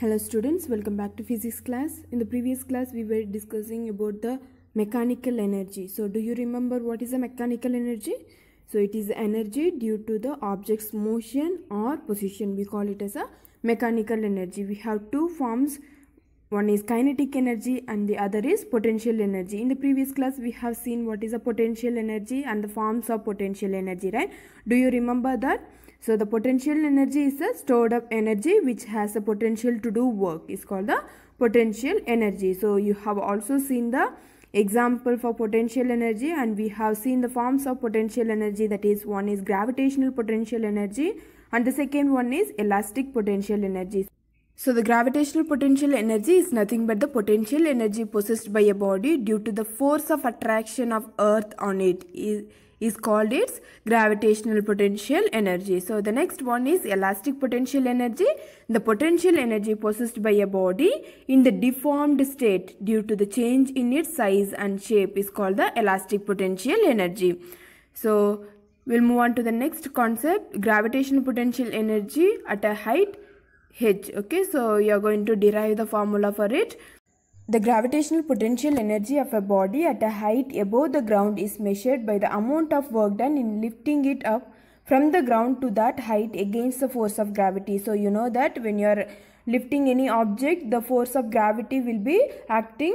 Hello students, welcome back to physics class. In the previous class, we were discussing about the mechanical energy. So do you remember what is a mechanical energy? So it is energy due to the object's motion or position. We call it as a mechanical energy. We have two forms. One is kinetic energy and the other is potential energy. In the previous class, we have seen what is a potential energy and the forms of potential energy, right? Do you remember that? So the potential energy is a stored up energy which has a potential to do work is called the potential energy. So you have also seen the example for potential energy and we have seen the forms of potential energy that is one is gravitational potential energy and the second one is elastic potential energy. So the gravitational potential energy is nothing but the potential energy possessed by a body due to the force of attraction of earth on it is called its gravitational potential energy. So the next one is elastic potential energy. The potential energy possessed by a body in the deformed state due to the change in its size and shape is called the elastic potential energy. So we'll move on to the next concept gravitational potential energy at a height h. Okay, so you're going to derive the formula for it. The gravitational potential energy of a body at a height above the ground is measured by the amount of work done in lifting it up from the ground to that height against the force of gravity. So you know that when you are lifting any object, the force of gravity will be acting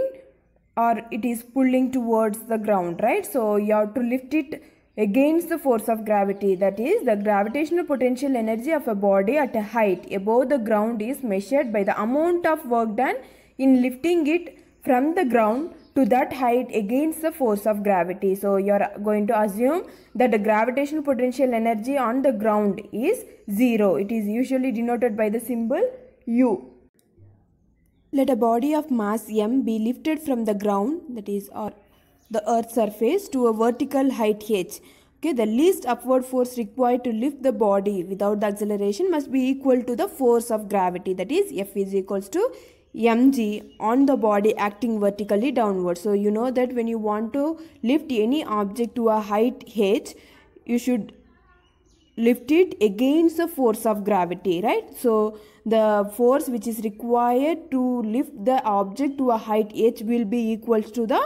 or it is pulling towards the ground, right? So you have to lift it against the force of gravity that is the gravitational potential energy of a body at a height above the ground is measured by the amount of work done in lifting it from the ground to that height against the force of gravity. So you are going to assume that the gravitational potential energy on the ground is 0. It is usually denoted by the symbol U. Let a body of mass m be lifted from the ground that is or the earth's surface to a vertical height h. Okay, the least upward force required to lift the body without the acceleration must be equal to the force of gravity that is F is equals to mg on the body acting vertically downwards. So you know that when you want to lift any object to a height h, you should lift it against the force of gravity, right? So the force which is required to lift the object to a height h will be equal to the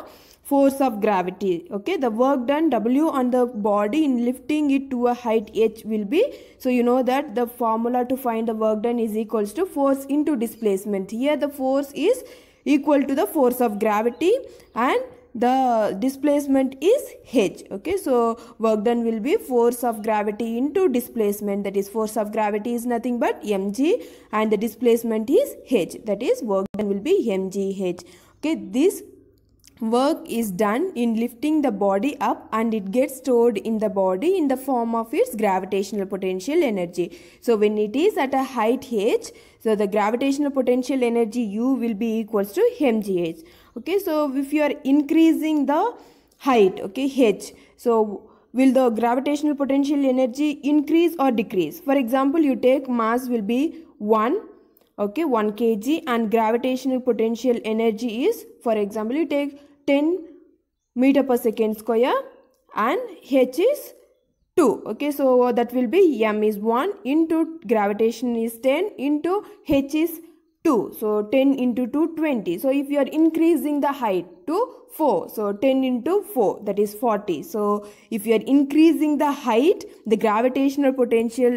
force of gravity okay the work done w on the body in lifting it to a height h will be so you know that the formula to find the work done is equals to force into displacement here the force is equal to the force of gravity and the displacement is h okay so work done will be force of gravity into displacement that is force of gravity is nothing but mg and the displacement is h that is work done will be mgh okay this work is done in lifting the body up and it gets stored in the body in the form of its gravitational potential energy. So when it is at a height h, so the gravitational potential energy U will be equals to mgh. Okay, so if you are increasing the height, okay, h. So will the gravitational potential energy increase or decrease? For example, you take mass will be 1 okay 1 kg and gravitational potential energy is for example you take 10 meter per second square and h is 2 okay so that will be m is 1 into gravitation is 10 into h is 2 so 10 into 2 20 so if you are increasing the height to 4 so 10 into 4 that is 40 so if you are increasing the height the gravitational potential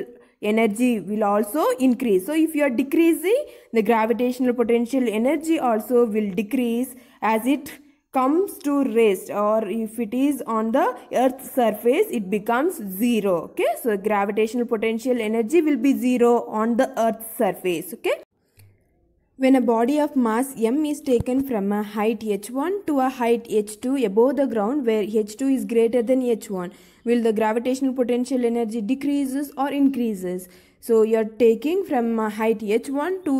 energy will also increase. So if you are decreasing, the gravitational potential energy also will decrease as it comes to rest or if it is on the earth's surface it becomes zero okay so gravitational potential energy will be zero on the earth's surface okay when a body of mass m is taken from a height h1 to a height h2 above the ground where h2 is greater than h1 will the gravitational potential energy decreases or increases so you are taking from a height h1 to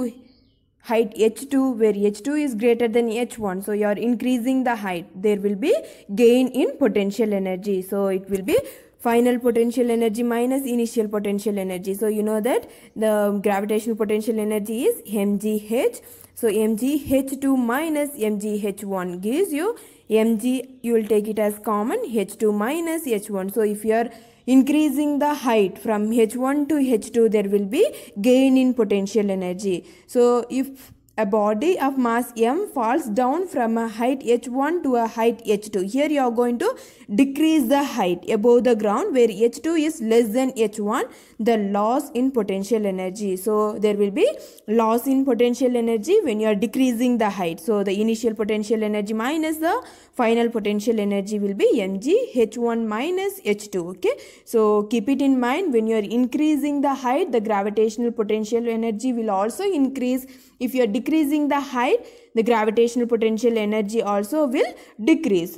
height h2 where h2 is greater than h1 so you are increasing the height there will be gain in potential energy so it will be final potential energy minus initial potential energy so you know that the gravitational potential energy is mgh so mgh2 minus mgh1 gives you mg you will take it as common h2 minus h1 so if you are increasing the height from h1 to h2 there will be gain in potential energy so if a body of mass m falls down from a height h1 to a height h2 here you are going to decrease the height above the ground where h2 is less than h1 the loss in potential energy so there will be loss in potential energy when you are decreasing the height so the initial potential energy minus the final potential energy will be mg h1 minus h2 okay so keep it in mind when you are increasing the height the gravitational potential energy will also increase if you are decreasing the height the gravitational potential energy also will decrease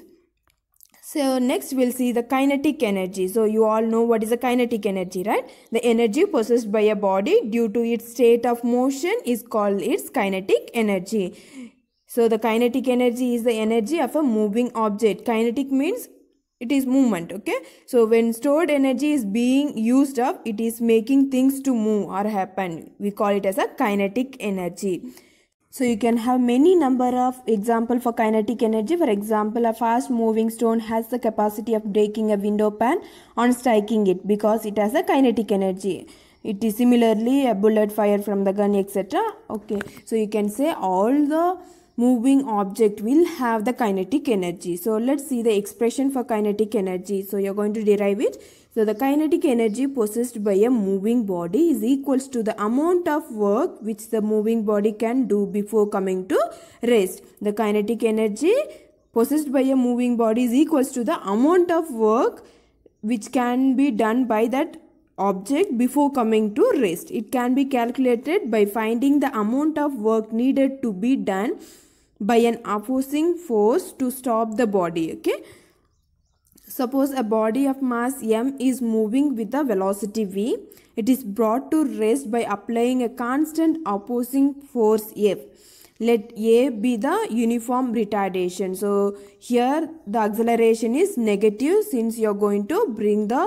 so next we'll see the kinetic energy. So you all know what is the kinetic energy, right? The energy possessed by a body due to its state of motion is called its kinetic energy. So the kinetic energy is the energy of a moving object. Kinetic means it is movement okay so when stored energy is being used up it is making things to move or happen we call it as a kinetic energy so you can have many number of example for kinetic energy for example a fast moving stone has the capacity of breaking a window pane on striking it because it has a kinetic energy it is similarly a bullet fire from the gun etc okay so you can say all the moving object will have the kinetic energy. So let's see the expression for kinetic energy. So you're going to derive it. So the kinetic energy possessed by a moving body is equals to the amount of work which the moving body can do before coming to rest. The kinetic energy possessed by a moving body is equals to the amount of work which can be done by that object before coming to rest. It can be calculated by finding the amount of work needed to be done by an opposing force to stop the body okay suppose a body of mass m is moving with a velocity v it is brought to rest by applying a constant opposing force f let a be the uniform retardation so here the acceleration is negative since you are going to bring the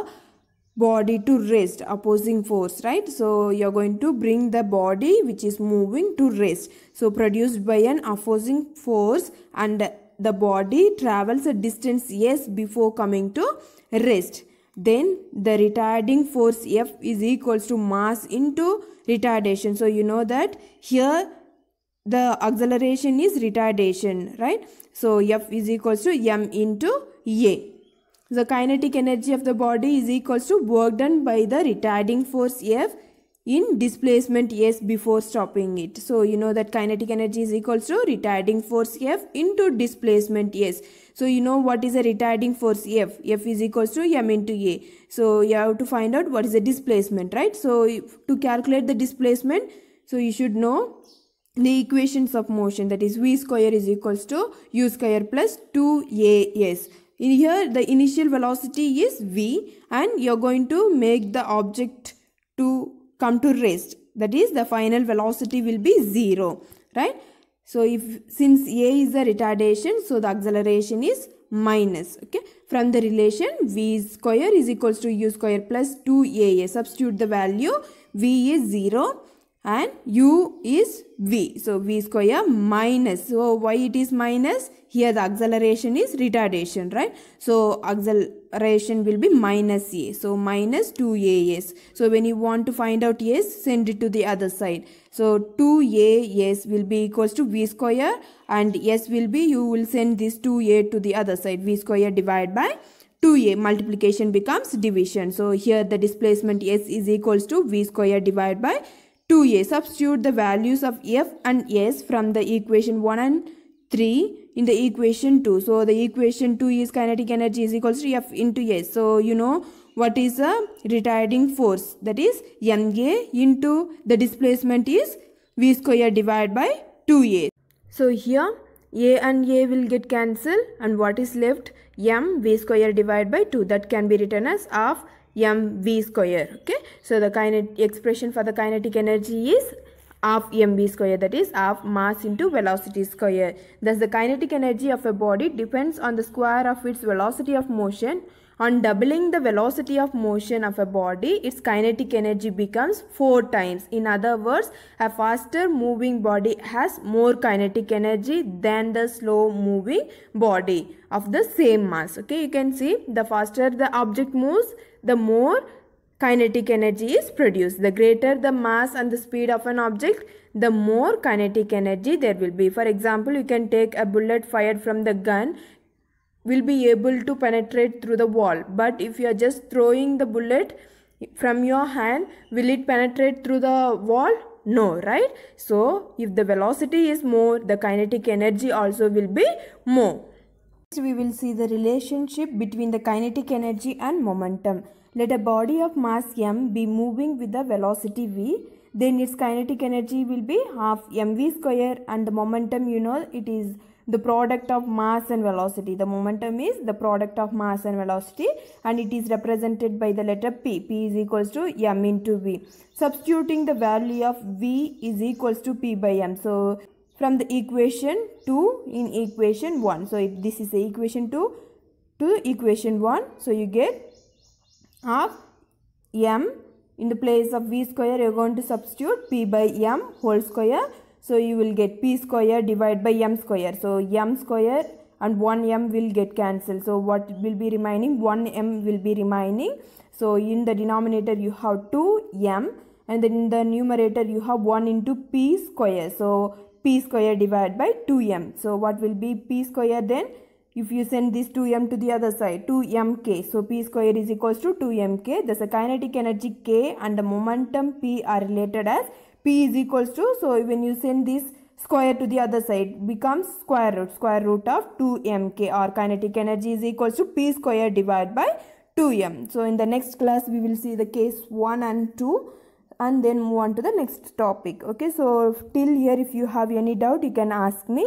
body to rest opposing force right so you're going to bring the body which is moving to rest so produced by an opposing force and the body travels a distance s before coming to rest then the retarding force f is equals to mass into retardation so you know that here the acceleration is retardation right so f is equals to m into a the kinetic energy of the body is equal to work done by the retarding force F in displacement S before stopping it. So you know that kinetic energy is equal to retarding force F into displacement S. So you know what is a retarding force F. F is equal to M into A. So you have to find out what is the displacement right. So to calculate the displacement so you should know the equations of motion that is v square is equal to u square plus 2as in here the initial velocity is v and you're going to make the object to come to rest that is the final velocity will be 0 right so if since a is a retardation so the acceleration is minus okay from the relation v square is equals to u square plus 2a substitute the value v is 0 and u is v. So v square minus. So why it is minus? Here the acceleration is retardation, right? So acceleration will be minus a. So minus 2as. So when you want to find out s, send it to the other side. So 2as will be equals to v square and s will be, you will send this 2a to the other side. v square divided by 2a multiplication becomes division. So here the displacement s is equals to v square divided by 2a. Substitute the values of f and s from the equation 1 and 3 in the equation 2. So the equation 2 is kinetic energy is equals to F into S. So you know what is a retarding force that is MA into the displacement is V square divided by 2A. So here A and A will get cancelled and what is left M V square divided by 2 that can be written as half mv square okay so the kinetic expression for the kinetic energy is half mv square that is half mass into velocity square thus the kinetic energy of a body depends on the square of its velocity of motion on doubling the velocity of motion of a body, its kinetic energy becomes 4 times. In other words, a faster moving body has more kinetic energy than the slow moving body of the same mass. Okay, you can see the faster the object moves, the more kinetic energy is produced. The greater the mass and the speed of an object, the more kinetic energy there will be. For example, you can take a bullet fired from the gun will be able to penetrate through the wall but if you are just throwing the bullet from your hand will it penetrate through the wall no right so if the velocity is more the kinetic energy also will be more Next, we will see the relationship between the kinetic energy and momentum. Let a body of mass m be moving with a velocity v, then its kinetic energy will be half mv square and the momentum you know it is the product of mass and velocity. The momentum is the product of mass and velocity and it is represented by the letter P. P is equals to m into V. Substituting the value of V is equals to P by m. So from the equation 2 in equation 1. So if this is the equation 2 to equation 1. So you get half m in the place of v square you are going to substitute p by m whole square so you will get p square divided by m square. So m square and 1m will get cancelled. So what will be remaining? 1m will be remaining. So in the denominator you have 2m and then in the numerator you have 1 into p square. So p square divided by 2m. So what will be p square then? If you send this 2m to the other side, 2mk. So p square is equals to 2mk. Thus the kinetic energy k and the momentum p are related as p is equals to so when you send this square to the other side becomes square root square root of 2mk or kinetic energy is equals to p square divided by 2m so in the next class we will see the case 1 and 2 and then move on to the next topic okay so till here if you have any doubt you can ask me